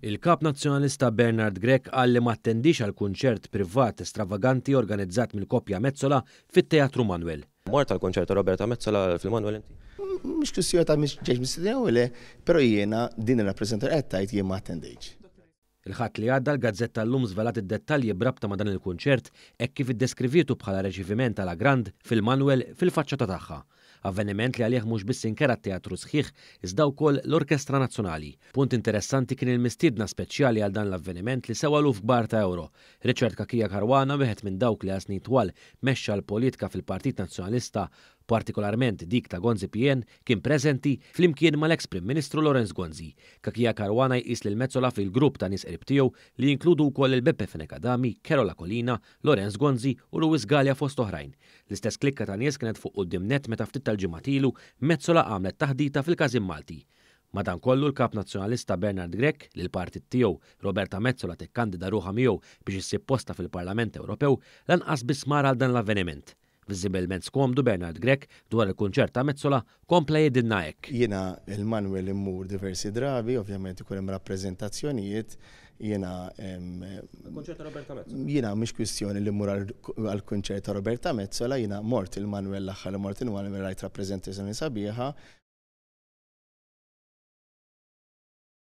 Il-kap nazzjonalista Bernard Grek għalli ma attendix għal kunċert privat stravaganti organizzat mill-kopja Mezzola fit-Teatru Manuel. Mort għal kunċert Roberta Mezzola fil-Manuel inti? Mux kussjoni ta' mux ġeġ mis pero jiena din il-rappresentar għettajt jien ma attendix. Il-ħat li għadda l-gazzetta l-lum zvelat id-dettalji brabta ma dan il-kunċert e kif id-deskrivietu bħala reċiviment għala Grand fil-Manuel fil-faċċata tagħha avveniment li għalih mhux biss kera teatru sħiħ iżda wkoll l-Orkestra Nazzjonali. Punt interessanti kien il-mistiedna speċjali għal dan l-avveniment li sewa l-uf gbar ta' euro. Richard Kakija Karwana wieħed minn dawk li għasni twal mexxa l-politika fil-Partit Nazzjonalista partikolarment dik ta' Gonzi Pien kien preżenti flimkien mal-ex Prim Ministru Lorenz Gonzi, kakija karwana jqis l mezzola fil-grupp ta' nis eriptiju li jinkludu wkoll il-Beppe Fenekadami, Kerola Kolina, Lorenz Gonzi u Luis Galia fost oħrajn. L-istess klikka ta' nis kienet fuq qudiem net meta ftit tal-ġimatilu mezzola għamlet taħdita fil-każim Malti. Madankollu l-kap nazjonalista Bernard Grek li l-partit tiegħu Roberta Mezzola tikkandida ruħa miegħu biex issib posta fil-Parlament Ewropew lanqas bismar għal dan l-avveniment. Viżibilment skomdu Bernard Grek dwar il-kunċert ta' Mezzola kompla jedinna hekk. Jiena il-Manuel immur diversi drabi, ovvjament ikun hemm rappreżentazzjonijiet, jiena Kunċert ta' Roberta Mezzola. Jena mhix kwistjoni li mmur għall-kunċert ta' Roberta Mezzola, jiena mort il-Manuel l-aħħar mort il-Manuel rajt rappreżentazzjoni sabiħa